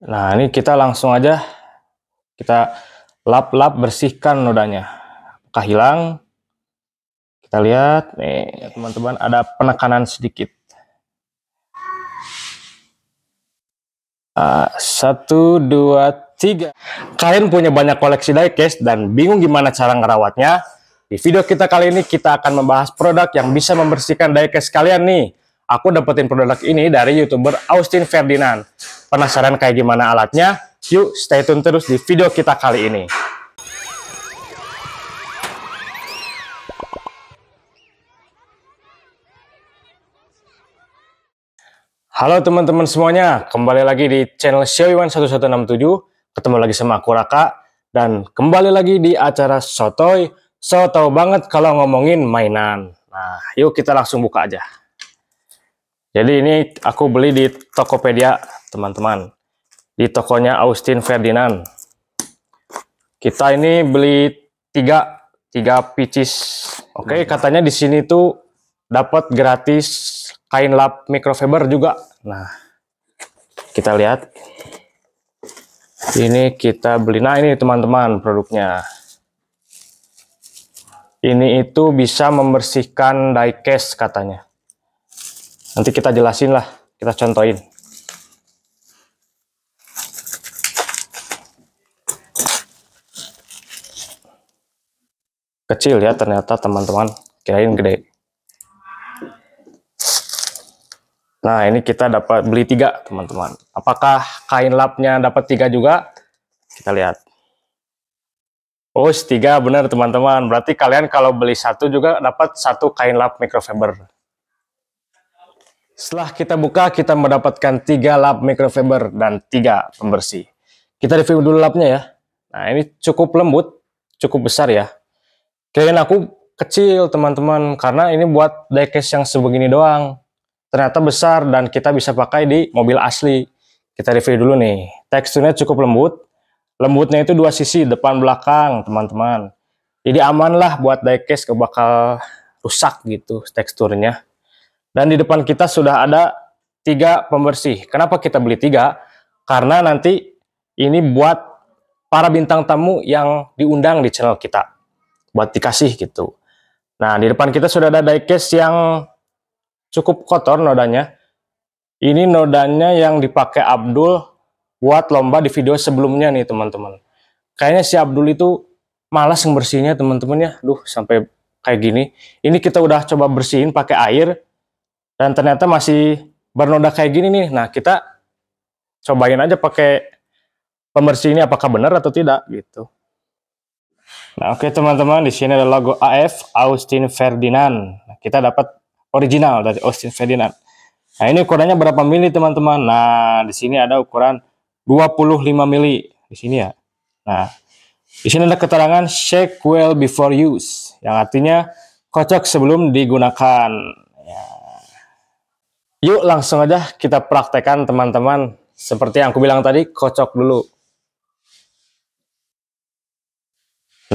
Nah, ini kita langsung aja kita lap-lap bersihkan nodanya. Apakah hilang? Kita lihat, nih teman-teman ada penekanan sedikit. Ah, satu, dua, tiga. Kalian punya banyak koleksi diecast dan bingung gimana cara ngerawatnya? Di video kita kali ini kita akan membahas produk yang bisa membersihkan diecast kalian nih aku dapetin produk ini dari youtuber Austin Ferdinand. Penasaran kayak gimana alatnya? Yuk stay tune terus di video kita kali ini. Halo teman-teman semuanya, kembali lagi di channel Xiaoyuan 1167, ketemu lagi sama aku Raka, dan kembali lagi di acara Sotoy, so banget kalau ngomongin mainan. Nah, yuk kita langsung buka aja. Jadi ini aku beli di Tokopedia, teman-teman. Di tokonya Austin Ferdinand. Kita ini beli tiga, tiga pieces. Oke, okay, katanya di sini tuh dapat gratis kain lap microfiber juga. Nah, kita lihat. Ini kita beli. Nah, ini teman-teman produknya. Ini itu bisa membersihkan diecast katanya. Nanti kita jelasin lah, kita contohin. Kecil ya ternyata teman-teman, kirain gede. Nah ini kita dapat beli tiga teman-teman. Apakah kain lapnya dapat tiga juga? Kita lihat. Oh, tiga benar teman-teman. Berarti kalian kalau beli satu juga dapat satu kain lap microfiber. Setelah kita buka, kita mendapatkan 3 lap microfiber dan 3 pembersih. Kita review dulu lapnya ya. Nah, ini cukup lembut, cukup besar ya. Kalian aku kecil, teman-teman, karena ini buat diecast yang sebegini doang. Ternyata besar dan kita bisa pakai di mobil asli. Kita review dulu nih. Teksturnya cukup lembut. Lembutnya itu dua sisi, depan belakang, teman-teman. Jadi aman lah buat diecast, ke bakal rusak gitu teksturnya dan di depan kita sudah ada tiga pembersih. Kenapa kita beli tiga? Karena nanti ini buat para bintang tamu yang diundang di channel kita. Buat dikasih gitu. Nah, di depan kita sudah ada diecast yang cukup kotor nodanya. Ini nodanya yang dipakai Abdul buat lomba di video sebelumnya nih teman-teman. Kayaknya si Abdul itu malas ngebersihnya teman-teman ya. Duh, sampai kayak gini. Ini kita udah coba bersihin pakai air, dan ternyata masih bernoda kayak gini nih. Nah, kita cobain aja pakai pembersih ini apakah benar atau tidak gitu. Nah, oke okay, teman-teman, di sini ada logo AF Austin Ferdinand. Nah, kita dapat original dari Austin Ferdinand. Nah, ini ukurannya berapa mili teman-teman? Nah, di sini ada ukuran 25 mili di sini ya. Nah, di sini ada keterangan shake well before use yang artinya kocok sebelum digunakan. Ya, Yuk langsung aja kita praktekan teman-teman. Seperti yang aku bilang tadi, kocok dulu.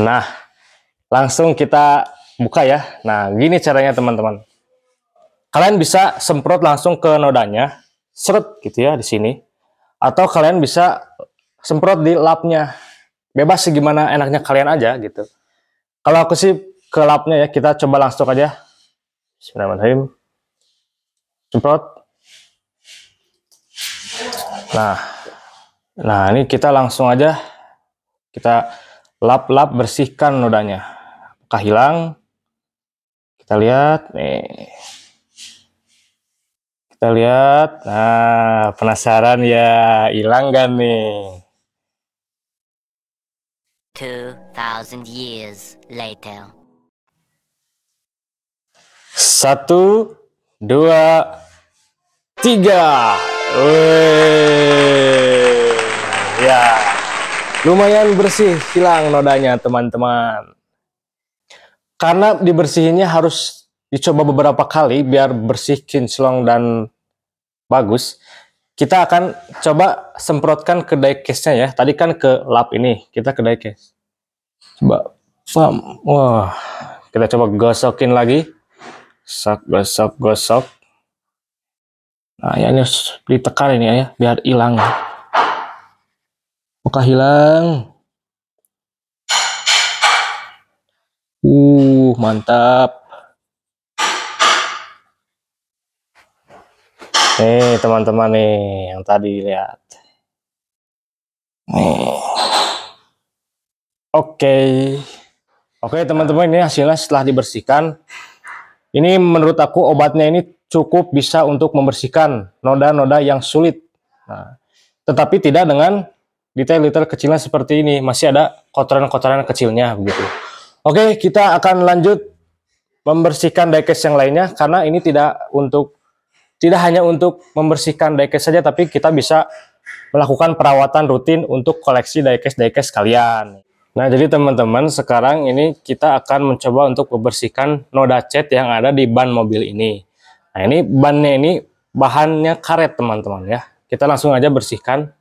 Nah, langsung kita buka ya. Nah, gini caranya teman-teman. Kalian bisa semprot langsung ke nodanya, seret gitu ya di sini. Atau kalian bisa semprot di lapnya. Bebas gimana enaknya kalian aja gitu. Kalau aku sih ke lapnya ya, kita coba langsung aja. Bismillahirrahmanirrahim. Semprot. Nah, nah ini kita langsung aja kita lap-lap bersihkan nodanya. Apakah hilang? Kita lihat. Nih. Kita lihat. Nah, penasaran ya hilang gak nih? 2000 years later. Satu, dua, 3 Wey. Ya, lumayan bersih hilang nodanya teman-teman. Karena dibersihinnya harus dicoba beberapa kali biar bersih kinclong dan bagus. Kita akan coba semprotkan ke nya ya. Tadi kan ke lap ini, kita ke diecast. Coba, Wah, kita coba gosokin lagi. Gosok, gosok, gosok. Nah, ya ini harus ditekan ini ya, biar hilang. Maka hilang. Uh, mantap. Nih, teman-teman nih yang tadi lihat. Nih. Oke. Oke, teman-teman ini hasilnya setelah dibersihkan. Ini menurut aku obatnya ini cukup bisa untuk membersihkan noda-noda yang sulit. Nah, tetapi tidak dengan detail-detail kecilnya seperti ini, masih ada kotoran-kotoran kecilnya begitu. Oke, kita akan lanjut membersihkan diecast yang lainnya karena ini tidak untuk tidak hanya untuk membersihkan diecast saja tapi kita bisa melakukan perawatan rutin untuk koleksi diecast-diecast kalian. Nah, jadi teman-teman, sekarang ini kita akan mencoba untuk membersihkan noda cat yang ada di ban mobil ini. Nah ini bannya ini bahannya karet teman-teman ya. Kita langsung aja bersihkan,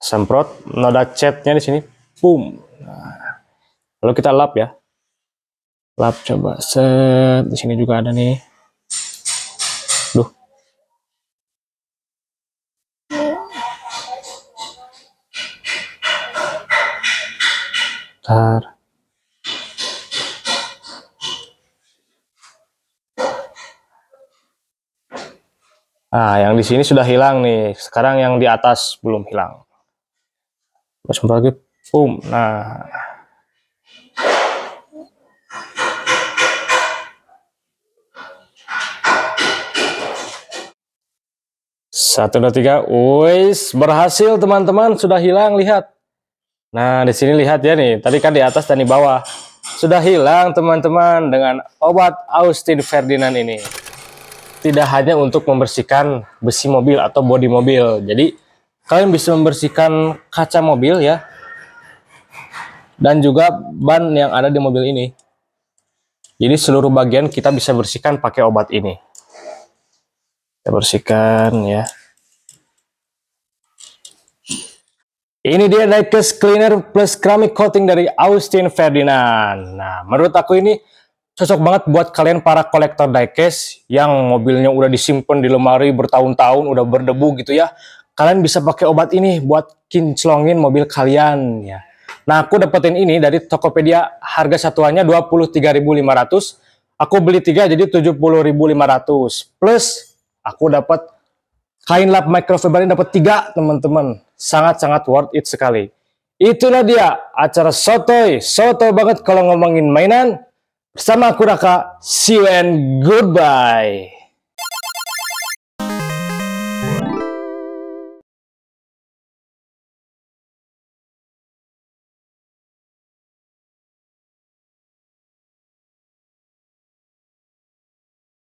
semprot noda catnya di sini, boom. Nah, lalu kita lap ya, lap coba set di sini juga ada nih. Nah, yang di sini sudah hilang nih. Sekarang yang di atas belum hilang. Mas sebentar lagi, boom. Nah, Satu, dua, tiga. Wih, berhasil teman-teman. Sudah hilang, lihat. Nah, di sini lihat ya nih. Tadi kan di atas dan di bawah. Sudah hilang teman-teman dengan obat Austin Ferdinand ini tidak hanya untuk membersihkan besi mobil atau bodi mobil. Jadi kalian bisa membersihkan kaca mobil ya. Dan juga ban yang ada di mobil ini. Jadi seluruh bagian kita bisa bersihkan pakai obat ini. Kita bersihkan ya. Ini dia diecast cleaner plus ceramic coating dari Austin Ferdinand. Nah, menurut aku ini cocok banget buat kalian para kolektor diecast yang mobilnya udah disimpan di lemari bertahun-tahun, udah berdebu gitu ya. Kalian bisa pakai obat ini buat kinclongin mobil kalian ya. Nah, aku dapetin ini dari Tokopedia, harga satuannya 23.500. Aku beli tiga jadi 70.500. Plus aku dapat kain lap microfiber ini dapat tiga teman-teman. Sangat-sangat worth it sekali. Itulah dia acara sotoy. Sotoy banget kalau ngomongin mainan. Bersama aku Raka, see you and goodbye.